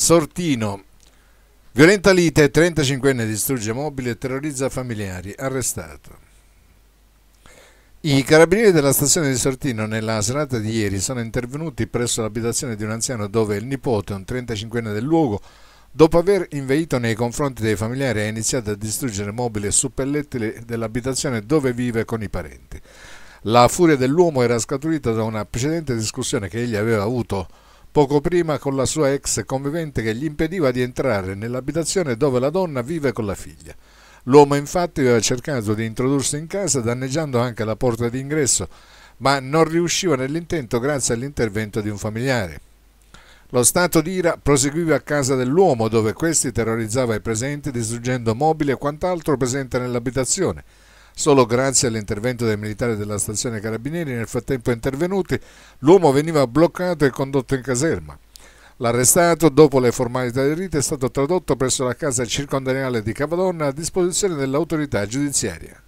Sortino. Violenta lite, 35enne distrugge mobile e terrorizza familiari, arrestato. I carabinieri della stazione di Sortino nella serata di ieri sono intervenuti presso l'abitazione di un anziano dove il nipote, un 35enne del luogo, dopo aver inveito nei confronti dei familiari ha iniziato a distruggere mobili e suppellettili dell'abitazione dove vive con i parenti. La furia dell'uomo era scaturita da una precedente discussione che egli aveva avuto con poco prima con la sua ex convivente che gli impediva di entrare nell'abitazione dove la donna vive con la figlia. L'uomo infatti aveva cercato di introdursi in casa danneggiando anche la porta d'ingresso, ma non riusciva nell'intento grazie all'intervento di un familiare. Lo stato d'ira proseguiva a casa dell'uomo dove questi terrorizzava i presenti distruggendo mobili e quant'altro presente nell'abitazione. Solo grazie all'intervento dei militari della stazione Carabinieri, nel frattempo intervenuti, l'uomo veniva bloccato e condotto in caserma. L'arrestato, dopo le formalità del rito, è stato tradotto presso la casa circondariale di Cavadonna a disposizione dell'autorità giudiziaria.